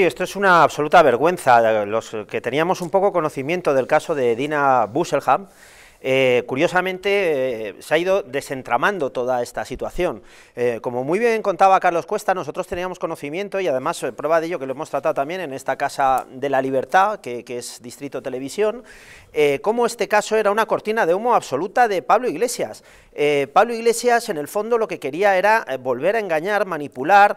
Esto es una absoluta vergüenza. Los que teníamos un poco conocimiento del caso de Dina Busselham, eh, curiosamente eh, se ha ido desentramando toda esta situación. Eh, como muy bien contaba Carlos Cuesta, nosotros teníamos conocimiento y además prueba de ello que lo hemos tratado también en esta Casa de la Libertad, que, que es Distrito Televisión, cómo este caso era una cortina de humo absoluta de Pablo Iglesias. Pablo Iglesias en el fondo lo que quería era volver a engañar, manipular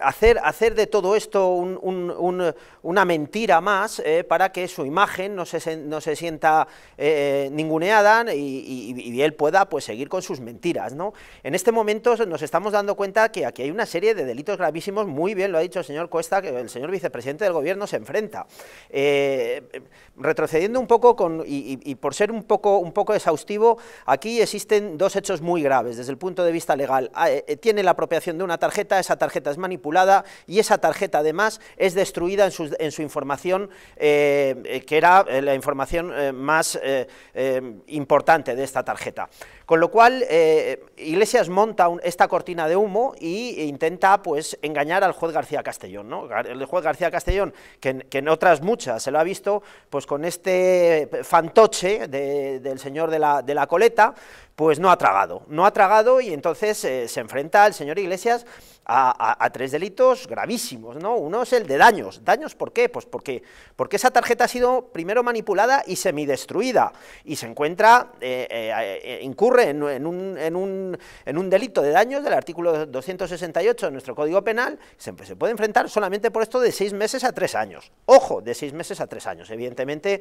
hacer, hacer de todo esto una mentira más eh, para que su imagen no se, no se sienta eh, ninguneada y, y, él pueda pues, seguir con sus mentiras. ¿no? En este momento nos estamos dando cuenta que aquí hay una serie de delitos gravísimos, muy bien lo ha dicho el señor Cuesta, que el señor vicepresidente del gobierno se enfrenta. Eh, retrocediendo un poco con, y, por ser un poco, un poco exhaustivo, aquí existen dos hechos muy graves desde el punto de vista legal. Ah, tiene la apropiación de una tarjeta, esa tarjeta es manipulada, y esa tarjeta además es destruida en su, información, eh, eh, que era eh, la información más importante de esta tarjeta. Con lo cual, Iglesias monta esta cortina de humo e intenta pues, engañar al juez García Castellón. El juez García Castellón, que, en otras muchas se lo ha visto, pues con este fantoche del señor de la, coleta, pues no ha tragado, no ha tragado y entonces se enfrenta al señor Iglesias a, tres delitos gravísimos, ¿no? Uno es el de daños. ¿Daños por qué? Pues porque, porque esa tarjeta ha sido primero manipulada y semidestruida y se encuentra, eh, eh, eh, incurre en, un, delito de daños del artículo 268 de nuestro Código Penal, se, puede enfrentar solamente por esto de seis meses a tres años. Ojo, de seis meses a tres años, evidentemente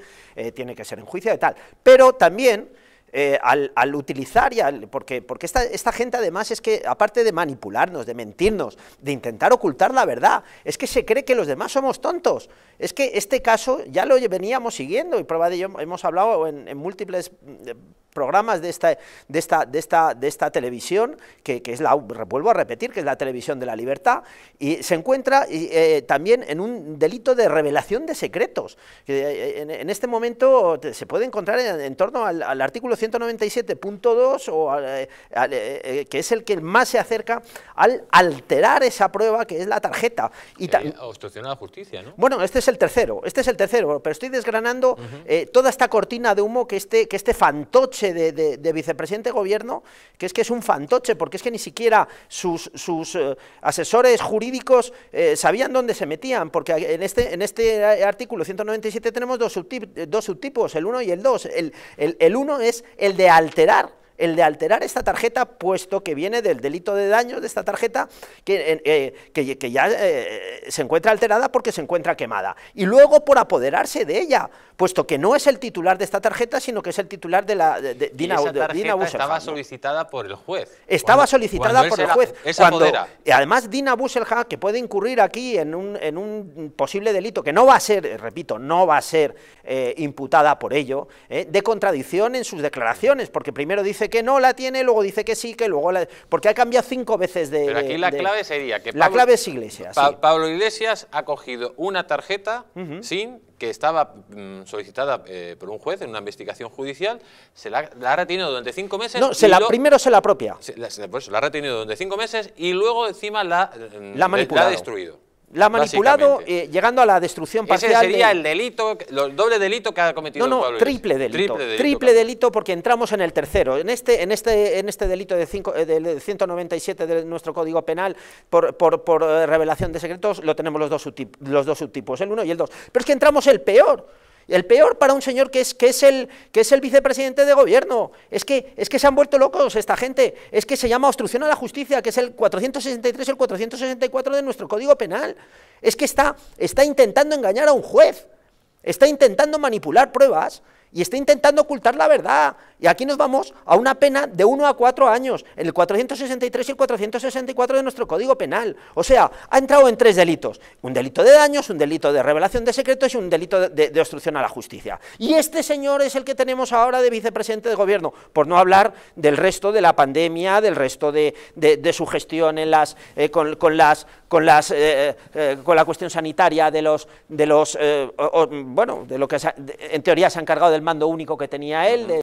tiene que ser en juicio y tal. Pero también eh, al, utilizar y al, porque, porque esta, esta, gente además es que, aparte de manipularnos, de mentirnos, de intentar ocultar la verdad, es que se cree que los demás somos tontos. Es que este caso ya lo veníamos siguiendo y prueba de ello hemos hablado en, múltiples mm, eh, programas de esta, de esta, de esta, de esta televisión, que, es la, vuelvo a repetir, que es la televisión de la libertad, y se encuentra eh, también en un delito de revelación de secretos. En, en este momento se puede encontrar en, torno al, al artículo 197.2, eh, eh, eh, que es el que más se acerca al alterar esa prueba que es la tarjeta. Y la justicia, ¿no? Bueno, este es el tercero, este es el tercero, pero estoy desgranando toda esta cortina de humo que este, que este fantoche de, vicepresidente de gobierno, que es que es un fantoche, porque es que ni siquiera sus, asesores jurídicos sabían dónde se metían, porque en este, en este artículo 197 tenemos dos, dos subtipos, el 1 y el 2. El, el, el, es el de alterar el de alterar esta tarjeta, puesto que viene del delito de daño de esta tarjeta, que, eh, ya eh, se encuentra alterada porque se encuentra quemada. Y luego por apoderarse de ella, puesto que no es el titular de esta tarjeta, sino que es el titular de la estaba solicitada por el juez. Estaba solicitada por el juez. cuando, además, Dina Buselha, que puede incurrir aquí en un, posible delito, que no va a ser, eh, repito, no va a ser imputada por ello, de contradicción en sus declaraciones, porque primero dice que no la tiene, luego dice que sí, que luego la... Porque ha cambiado cinco veces de... Pero aquí la clave sería que... la clave es Iglesias. Pablo Iglesias ha cogido una tarjeta sin que estaba mm, solicitada eh, por un juez en una investigación judicial, se la, ha retenido durante cinco meses... No, se la, primero se la propia. Se, la, ha retenido durante cinco meses y luego encima la, mm, la ha, la ha destruido. La ha manipulado eh, llegando a la destrucción parcial. Ese sería el delito, el doble delito que ha cometido No, no, triple, delito, triple delito. porque entramos en el tercero. En este, en este, en este delito de, cinco, 197 eh, de nuestro Código Penal por, eh, revelación de secretos lo tenemos los dos, subtipos, los dos subtipos, el uno y el dos. Pero es que entramos el peor. El peor para un señor que es, que es, el, que es el vicepresidente de gobierno. Es que, es que se han vuelto locos esta gente. Es que se llama obstrucción a la justicia, que es el 463 o el 464 de nuestro Código Penal. Es que está, está intentando engañar a un juez. Está intentando manipular pruebas y está intentando ocultar la verdad. Y aquí nos vamos a una pena de 1 a 4 años, en el 463 y el 464 de nuestro Código Penal. O sea, ha entrado en tres delitos. Un delito de daños, un delito de revelación de secretos y un delito de, obstrucción a la justicia. Y este señor es el que tenemos ahora de vicepresidente de gobierno, por no hablar del resto de la pandemia, del resto de, su gestión en las, eh, con, las, con, las, eh, eh, eh, con la cuestión sanitaria de los, de los bueno, de lo que en teoría se ha encargado del mando único que tenía él,